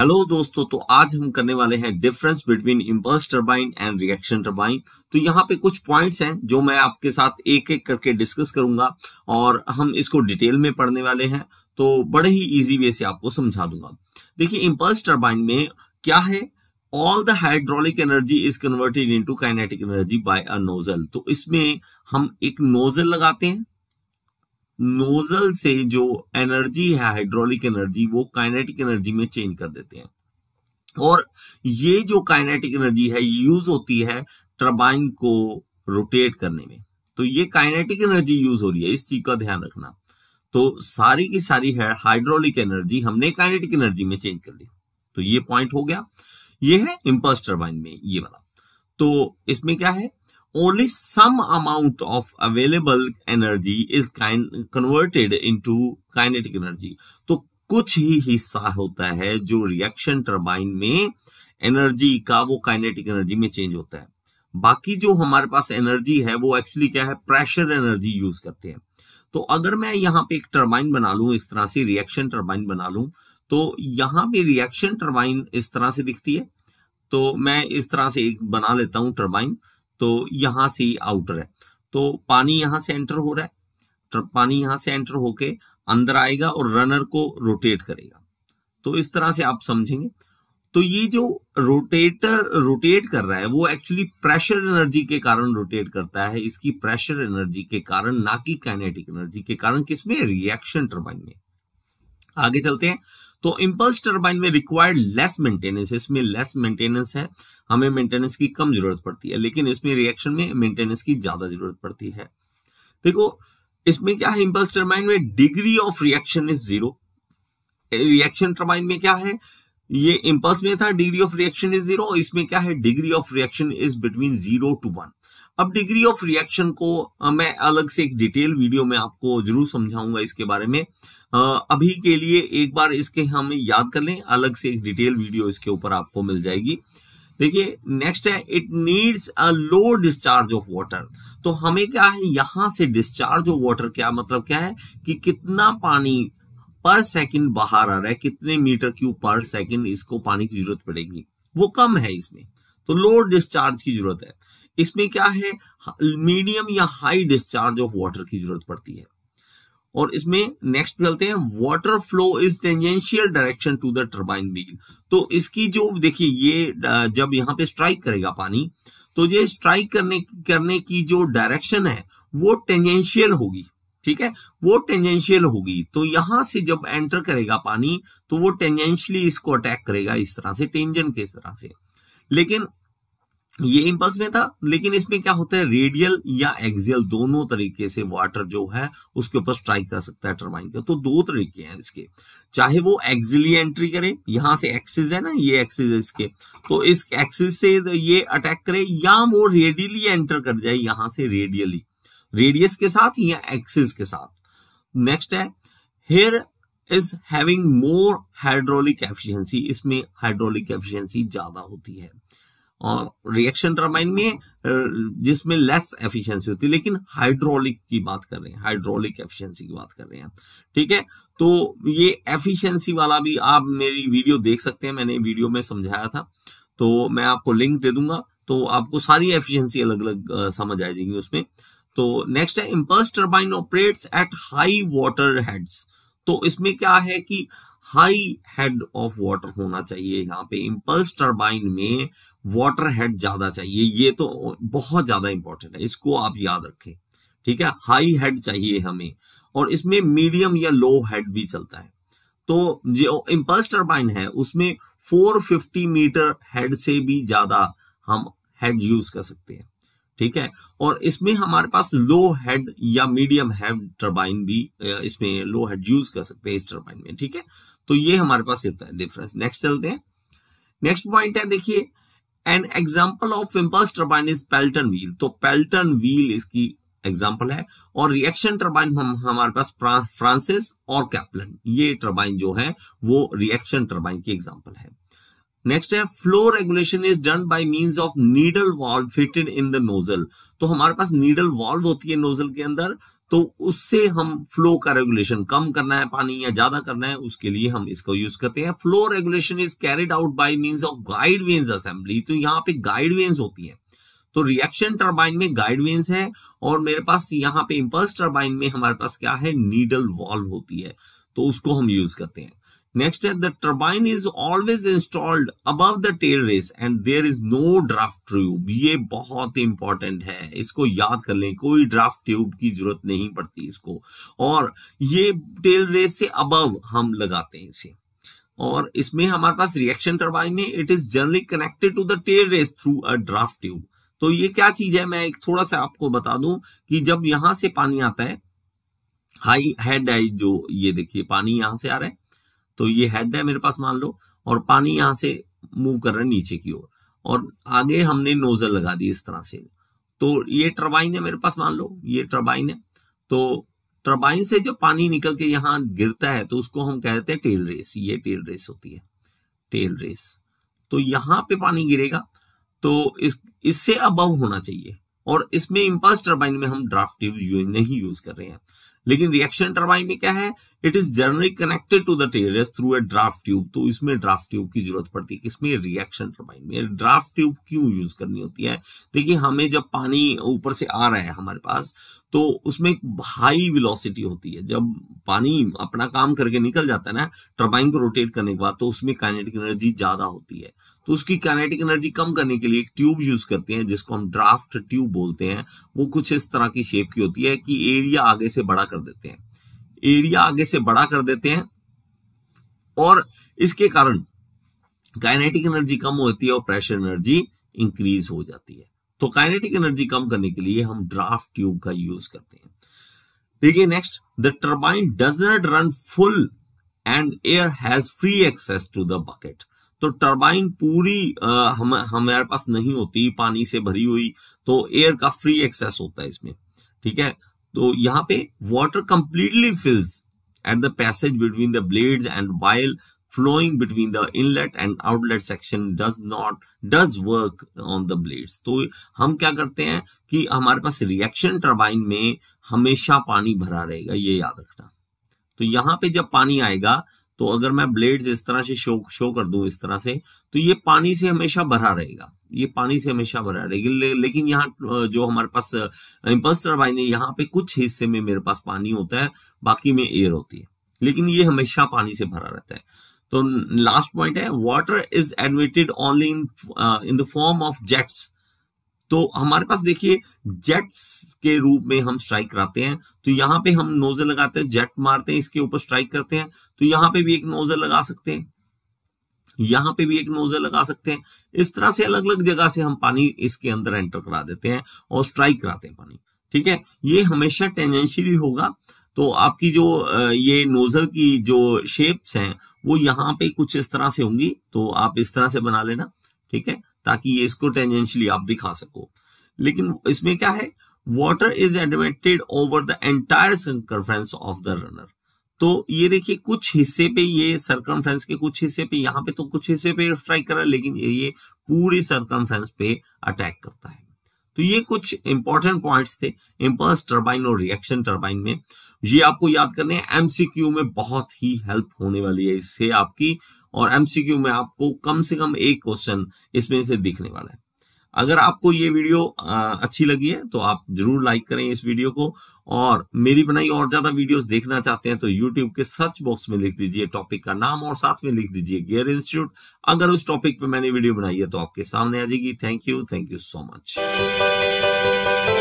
hello दोस्तों तो आज हम करने वाले हैं difference between impulse turbine and reaction turbine तो यहाँ पे कुछ पॉइंट्स हैं जो मैं आपके साथ एक एक करके डिस्कस करूंगा और हम इसको डिटेल में पढ़ने वाले हैं तो बड़े ही इजी वे से आपको समझा दूंगा देखिए इम्पल्स टर्बाइन में क्या है all the hydraulic energy is converted into kinetic energy by a nozzle तो इसमें हम एक नोजल लगाते हैं नोजल से जो एनर्जी है हाइड्रोलिक एनर्जी वो काइनेटिक एनर्जी में चेंज कर देते हैं और ये जो काइनेटिक एनर्जी है यूज होती है टर्बाइन को रोटेट करने में तो ये काइनेटिक एनर्जी यूज हो रही है इस चीज का ध्यान रखना तो सारी की सारी है हाइड्रोलिक एनर्जी हमने काइनेटिक एनर्जी में चेंज कर ली तो ये पॉइंट हो गया ये है इम्पल्स टर्बाइन में ये वाला तो इसमें क्या है only some amount of available energy is kind converted into kinetic energy तो कुछ ही हिस्सा होता है जो रिएक्शन टर्बाइन में एनर्जी का वो काइनेटिक एनर्जी में चेंज होता है बाकी जो हमारे पास एनर्जी है वो एक्चुअली क्या है प्रेशर एनर्जी यूज करते हैं तो अगर मैं यहाँ पे एक टर्बाइन बना लू इस तरह से रिएक्शन टर्बाइन बना लू तो यहाँ पे रिएक्शन टर्बाइन इस तरह से दिखती है तो मैं इस तरह से एक बना लेता हूं टर्बाइन तो यहां से आउटर है तो पानी यहां से एंटर हो रहा है तो पानी यहां से एंटर होके अंदर आएगा और रनर को रोटेट करेगा तो इस तरह से आप समझेंगे तो ये जो रोटेटर रोटेट कर रहा है वो एक्चुअली प्रेशर एनर्जी के कारण रोटेट करता है इसकी प्रेशर एनर्जी के कारण ना कि काइनेटिक एनर्जी के कारण किसमें रिएक्शन टर्बाइन में आगे चलते हैं तो इम्पल्स टर्बाइन में रिक्वायर्ड लेस मेंटेनेंस इसमें लेस मेंटेनेंस है हमें मेंटेनेंस की कम जरूरत पड़ती है लेकिन इसमें रिएक्शन में मेंटेनेंस की ज्यादा जरूरत पड़ती है देखो इसमें क्या है इम्पल्स टर्बाइन में degree of reaction is zero reaction turbine में क्या है ये इम्पल्स में था degree of reaction is zero इसमें क्या है degree of reaction is between zero to one अब डिग्री ऑफ रिएक्शन को मैं अलग से एक डिटेल वीडियो में आपको जरूर समझाऊंगा इसके बारे में अभी के लिए एक बार इसके हम याद कर लें अलग से एक डिटेल वीडियो इसके ऊपर आपको मिल जाएगी देखिए नेक्स्ट है it needs a low discharge of water तो हमें क्या है यहां से डिस्चार्ज ऑफ वाटर क्या मतलब क्या है कि कितना पानी पर सेकंड बाहर आ रहा है कितने मीटर क्यूब पर सेकंड इसको पानी की जरूरत पड़ेगी वो कम है इसमें तो लो डिस्चार्ज की जरूरत है इसमें क्या है मीडियम या हाई डिस्चार्ज ऑफ वाटर की जरूरत पड़ती है और इसमें नेक्स्ट चलते हैं water flow is tangential direction to the turbine wheel तो इसकी जो देखिए ये जब यहाँ पे स्ट्राइक करेगा पानी तो ये स्ट्राइक करने करने की जो डायरेक्शन है वो टेंजेंशियल होगी ठीक है वो टेंजेंशियल होगी तो यहां से जब एंटर करेगा पानी तो वो टेंजेंशियली इसको अटैक करेगा इस तरह से के इस तरह से लेकिन ये इम्पल्स में था लेकिन इसमें क्या होता है रेडियल या एक्सियल दोनों तरीके से वाटर जो है उसके ऊपर स्ट्राइक कर सकता है टर्बाइन का तो दो तरीके हैं इसके चाहे वो एक्सिली एंट्री करे यहां से एक्सिस है ना ये एक्सिस है इसके तो इस एक्सिस से ये अटैक करे या वो रेडियली एंटर कर जाए यहां से रेडियली रेडियस के साथ या एक्सिस के साथ नेक्स्ट है here is having more hydraulic efficiency इसमें हाइड्रोलिक एफिशियंसी ज्यादा होती है रिएक्शन टर्बाइन में जिसमें लेस एफिशिएंसी होती है लेकिन हाइड्रोलिक की बात कर रहे हैं हाइड्रोलिक एफिशिएंसी की बात कर रहे हैं ठीक है तो ये एफिशिएंसी वाला भी आप मेरी वीडियो देख सकते हैं मैंने वीडियो में समझाया था तो मैं आपको लिंक दे दूंगा तो आपको सारी एफिशियंसी अलग अलग समझ आ जाएगी उसमें तो नेक्स्ट है impulse turbine operates at high water heads तो इसमें क्या है कि हाई हेड ऑफ वाटर होना चाहिए यहाँ पे इम्पल्स टर्बाइन में वाटर हेड ज्यादा चाहिए ये तो बहुत ज्यादा इंपॉर्टेंट है इसको आप याद रखें ठीक है हाई हेड चाहिए हमें और इसमें मीडियम या लो हेड भी चलता है तो जो इम्पल्स टर्बाइन है उसमें 450 मीटर हेड से भी ज्यादा हम हेड यूज कर सकते हैं ठीक है और इसमें हमारे पास लो हेड या मीडियम हेड टर्बाइन भी इसमें लो हेड यूज कर सकते हैं इस टर्बाइन में ठीक है तो ये हमारे पास डिफरेंस नेक्स्ट चलते हैं नेक्स्ट पॉइंट है देखिए an example of impulse turbine is Pelton wheel तो पेल्टन व्हील इसकी एग्जाम्पल है और रिएक्शन टर्बाइन हम हमारे पास फ्रांसिस और कैप्लन ये टर्बाइन जो है वो रिएक्शन टर्बाइन की एग्जाम्पल है नेक्स्ट है flow regulation is done by means of needle valve fitted in the nozzle तो हमारे पास नीडल वॉल्व होती है नोजल के अंदर तो उससे हम फ्लो का रेगुलेशन कम करना है पानी या ज्यादा करना है उसके लिए हम इसको यूज करते हैं flow regulation is carried out by means of guide vanes assembly तो यहाँ पे गाइड वेन्स होती है तो रिएक्शन टर्बाइन में गाइड वेन्स है और मेरे पास यहाँ पे इम्पल्स टर्बाइन में हमारे पास क्या है नीडल वॉल्व होती है तो उसको हम यूज करते हैं Next, uh, the turbine is always installed above the tail race and there is no draft tube ये बहुत इंपॉर्टेंट है इसको याद कर लें कोई ड्राफ्ट ट्यूब की जरूरत नहीं पड़ती इसको और ये टेल रेस से अबव हम लगाते हैं इसे और इसमें हमारे पास रिएक्शन टर्बाइन में it is generally connected to the tail race through a draft tube तो ये क्या चीज है मैं एक थोड़ा सा आपको बता दूं कि जब यहां से पानी आता है हाई हेड है जो ये देखिए पानी यहां से आ रहा है तो ये हेड है मेरे पास मान लो और पानी यहां से मूव कर रहा है नीचे की ओर और, आगे हमने नोजल लगा दी इस तरह से तो ये टर्बाइन है मेरे पास मान लो ये टर्बाइन है तो टर्बाइन से जो पानी निकल के यहाँ गिरता है तो उसको हम कहते हैं टेल रेस ये टेल रेस होती है टेल रेस तो यहाँ पे पानी गिरेगा तो इस इससे अबव होना चाहिए और इसमें इम्पल्स टर्बाइन में हम ड्राफ्ट नहीं यूज कर रहे हैं लेकिन रिएक्शन टर्बाइन में क्या है it is generally connected to the terrace through a draft tube तो इसमें ड्राफ्ट ट्यूब की जरूरत पड़ती है इसमें रिएक्शन टर्बाइन में ड्राफ्ट ट्यूब क्यों यूज करनी होती है देखिए हमें जब पानी ऊपर से आ रहा है हमारे पास तो उसमें एक हाई विलोसिटी होती है जब पानी अपना काम करके निकल जाता है ना टर्बाइन को रोटेट करने के बाद तो उसमें काइनेटिक एनर्जी ज्यादा होती है तो उसकी काइनेटिक एनर्जी कम करने के लिए एक ट्यूब यूज करते हैं जिसको हम ड्राफ्ट ट्यूब बोलते हैं वो कुछ इस तरह की शेप की होती है कि एरिया आगे से बड़ा कर देते हैं एरिया आगे से बड़ा कर देते हैं और इसके कारण काइनेटिक एनर्जी कम होती है और प्रेशर एनर्जी इंक्रीज हो जाती है तो काइनेटिक एनर्जी कम करने के लिए हम ड्राफ्ट ट्यूब का यूज करते हैं देखिए next the turbine does not run full and air has free access to the bucket तो टर्बाइन पूरी हम हमारे पास नहीं होती पानी से भरी हुई तो एयर का फ्री एक्सेस होता है इसमें ठीक है तो यहाँ पे water completely fills at the passage between the blade and while flowing between the inlet and outlet section does not does work on the blade तो हम क्या करते हैं कि हमारे पास रिएक्शन टर्बाइन में हमेशा पानी भरा रहेगा ये याद रखना तो यहां पे जब पानी आएगा तो अगर मैं ब्लेड्स इस तरह से शो शो कर दूं इस तरह से तो ये पानी से हमेशा भरा रहेगा ये पानी से हमेशा भरा रहेगा ले, लेकिन यहाँ जो हमारे पास इम्पल्स टर्बाइन है यहाँ पे कुछ हिस्से में मेरे पास पानी होता है बाकी में एयर होती है लेकिन ये हमेशा पानी से भरा रहता है तो लास्ट पॉइंट है water is admitted only in in the form of jets तो हमारे पास देखिए जेट्स के रूप में हम स्ट्राइक कराते हैं तो यहाँ पे हम नोजल लगाते हैं जेट मारते हैं इसके ऊपर स्ट्राइक करते हैं तो यहाँ पे भी एक नोजल लगा सकते हैं यहाँ पे भी एक नोजल लगा सकते हैं इस तरह से अलग अलग जगह से हम पानी इसके अंदर एंटर करा देते हैं और स्ट्राइक कराते हैं पानी ठीक है ये हमेशा टेंजेंशियली होगा तो आपकी जो ये नोजल की जो शेप्स हैं वो यहाँ पे कुछ इस तरह से होंगी तो आप इस तरह से बना लेना ठीक है ताकि ये इसको टेंजेंशियली आप दिखा सको लेकिन इसमें क्या है water is admitted over the entire circumference of the runner तो ये देखिए कुछ हिस्से पे ये सर्कमफ्रेंस के कुछ हिस्से पे यहाँ पे तो कुछ हिस्से पे स्ट्राइक कर रहा है लेकिन ये पूरी सर्कमफ्रेंस पे अटैक करता है तो ये कुछ इंपॉर्टेंट पॉइंट्स थे इम्पल्स टर्बाइन और रिएक्शन टर्बाइन में ये आपको याद करने एमसीक्यू में बहुत ही हेल्प होने वाली है इससे आपकी और एमसीक्यू में आपको कम से कम एक क्वेश्चन इसमें से दिखने वाला है अगर आपको ये वीडियो अच्छी लगी है तो आप जरूर लाइक करें इस वीडियो को और मेरी बनाई और ज्यादा वीडियोस देखना चाहते हैं तो यूट्यूब के सर्च बॉक्स में लिख दीजिए टॉपिक का नाम और साथ में लिख दीजिए गेयर इंस्टीट्यूट अगर उस टॉपिक पे मैंने वीडियो बनाई है तो आपके सामने आ जाएगी thank you thank you so much